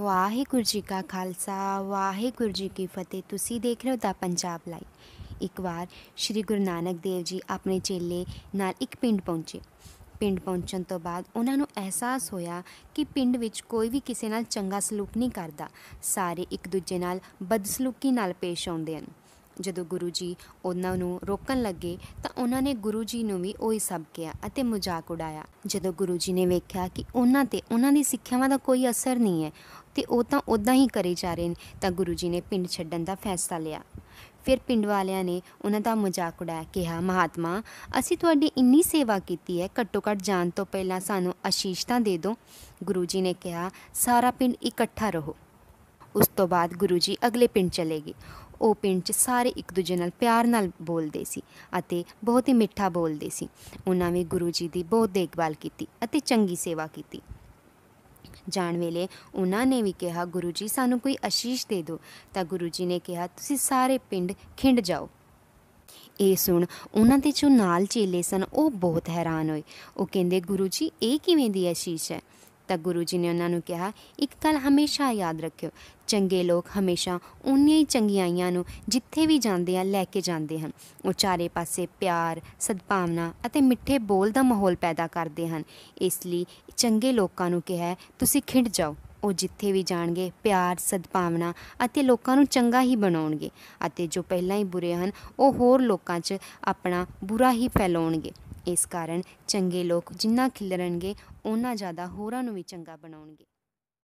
ਵਾਹਿਗੁਰੂ ਜੀ ਕਾ ਖਾਲਸਾ ਵਾਹਿਗੁਰੂ ਜੀ ਕੀ ਫਤਿਹ ਤੁਸੀਂ ਦੇਖ ਰਹੇ ਹੋ ਦਾ ਪੰਜਾਬ ਲਾਈਵ ਇੱਕ ਵਾਰ ਸ੍ਰੀ ਗੁਰੂ ਨਾਨਕ ਦੇਵ ਜੀ ਆਪਣੇ ਚੇਲੇ ਨਾਲ ਇੱਕ ਪਿੰਡ ਪਹੁੰਚੇ ਪਿੰਡ ਪਹੁੰਚਣ ਤੋਂ ਬਾਅਦ ਉਹਨਾਂ ਨੂੰ ਅਹਿਸਾਸ ਹੋਇਆ ਕਿ ਪਿੰਡ ਵਿੱਚ ਕੋਈ ਵੀ ਕਿਸੇ ਨਾਲ ਚੰਗਾ ਸਲੂਕ ਨਹੀਂ ਕਰਦਾ ਸਾਰੇ ਇੱਕ ਦੂਜੇ ਨਾਲ ਬਦਸਲੂਕੀ ਨਾਲ ਪੇਸ਼ ਆਉਂਦੇ ਹਨ ਜਦੋਂ ਗੁਰੂ ਜੀ ਉਹਨਾਂ ਨੂੰ ਰੋਕਣ ਲੱਗੇ ਤਾਂ ਉਹਨਾਂ ਨੇ ਗੁਰੂ ਜੀ ਨੂੰ ਵੀ ਉਹੀ ਸਭ ਕਿਹਾ ਅਤੇ ਮਜ਼ਾਕ ਉਡਾਇਆ ਜਦੋਂ ਗੁਰੂ ਜੀ ਨੇ ਵੇਖਿਆ ਕਿ ਉਹਨਾਂ ਤੇ ਉਹਨਾਂ ਦੀ ਸਿੱਖਿਆਵਾਂ ਦਾ ਕੋਈ ਅਸਰ ਨਹੀਂ ਹੈ ਤੇ ਉਹ ਤਾਂ ਉਦਾਂ ਹੀ ਕਰੇ ਜਾ ਰਹੇ ਨੇ ਤਾਂ ਗੁਰੂ ਜੀ ਨੇ ਪਿੰਡ ਛੱਡਣ ਦਾ ਫੈਸਲਾ ਲਿਆ ਫਿਰ ਪਿੰਡ ਵਾਲਿਆਂ ਨੇ ਉਹਨਾਂ ਦਾ ਮਜ਼ਾਕ ਉਡਾਇਆ ਕਿਹਾ ਮਹਾਤਮਾ ਅਸੀਂ ਤੁਹਾਡੀ ਇੰਨੀ ਸੇਵਾ ਕੀਤੀ ਹੈ ਘੱਟੋ ਘੱਟ ਜਾਣ ਤੋਂ ਪਹਿਲਾਂ ਸਾਨੂੰ ਅਸ਼ੀਸ਼ ਤਾਂ ਦੇ ਦਿਓ ਗੁਰੂ ਜੀ ਨੇ ਕਿਹਾ ਸਾਰਾ ਪਿੰਡ ਇਕੱਠਾ ਰਹੋ ਉਸ ਤੋਂ ਬਾਅਦ ਗੁਰੂ ਜੀ ਅਗਲੇ ਪਿੰਡ ਚਲੇ ਗਏ ਉਹ ਪਿੰਡ 'ਚ ਸਾਰੇ ਇੱਕ ਦੂਜੇ ਨਾਲ ਪਿਆਰ ਨਾਲ ਬੋਲਦੇ ਸੀ ਅਤੇ ਬਹੁਤ ਹੀ ਮਿੱਠਾ ਬੋਲਦੇ ਸੀ ਉਹਨਾਂ ਵੀ ਗੁਰੂ ਜੀ ਦੀ ਬਹੁਤ ਦੇਖਭਾਲ ਕੀਤੀ ਅਤੇ ਚੰਗੀ ਸੇਵਾ ਕੀਤੀ ਜਾਣ ਵੇਲੇ ਉਹਨਾਂ ਨੇ ਵੀ ਕਿਹਾ ਗੁਰੂ ਜੀ ਸਾਨੂੰ ਕੋਈ ਅਸ਼ੀਸ਼ ਦੇ ਦਿਓ ਤਾਂ ਗੁਰੂ ਜੀ ਨੇ ਕਿਹਾ ਤੁਸੀਂ ਸਾਰੇ ਪਿੰਡ ਖਿੰਡ ਜਾਓ ਇਹ ਸੁਣ ਉਹਨਾਂ ਦੇ ਜੋ ਨਾਲ ਚੇਲੇ ਸਨ ਉਹ ਬਹੁਤ ਹੈਰਾਨ ਹੋਏ ਉਹ ਕਹਿੰਦੇ ਗੁਰੂ ਜੀ ਇਹ ਕਿਵੇਂ ਦੀ ਅਸ਼ੀਸ਼ ਹੈ ਤਾਂ ਗੁਰੂ ਜੀ ਨੇ ਉਹਨਾਂ ਨੂੰ ਕਿਹਾ ਇੱਕ ਗੱਲ ਹਮੇਸ਼ਾ ਯਾਦ ਰੱਖਿਓ ਚੰਗੇ ਲੋਕ ਹਮੇਸ਼ਾ ਉਹਨੀਆਂ ਹੀ ਚੰਗੀਆਂਆਂ ਨੂੰ ਜਿੱਥੇ ਵੀ ਜਾਂਦੇ ਆ ਲੈ ਕੇ ਜਾਂਦੇ ਹਨ ਉਹ ਚਾਰੇ ਪਾਸੇ ਪਿਆਰ ਸਦਭਾਵਨਾ ਅਤੇ ਮਿੱਠੇ ਬੋਲ ਦਾ ਮਾਹੌਲ ਪੈਦਾ ਕਰਦੇ ਹਨ ਇਸ ਲਈ ਚੰਗੇ ਲੋਕਾਂ ਨੂੰ ਕਿਹਾ ਤੁਸੀਂ ਖਿੰਡ ਜਾਓ ਉਹ ਜਿੱਥੇ ਵੀ ਜਾਣਗੇ ਪਿਆਰ ਸਦਭਾਵਨਾ ਅਤੇ ਲੋਕਾਂ ਨੂੰ ਚੰਗਾ ਹੀ ਬਣਾਉਣਗੇ ਅਤੇ ਜੋ ਪਹਿਲਾਂ ਹੀ ਬੁਰੇ ਹਨ ਉਹ ਹੋਰ ਲੋਕਾਂ 'ਚ ਆਪਣਾ ਬੁਰਾ ਹੀ ਫੈਲਾਉਣਗੇ ਇਸ ਕਾਰਨ ਚੰਗੇ ਲੋਕ ਜਿੰਨਾ ਖਿਲਰਨਗੇ ਓਨਾ ਜ਼ਿਆਦਾ ਹੋਰਾਂ ਨੂੰ ਵੀ ਚੰਗਾ ਬਣਾਉਣਗੇ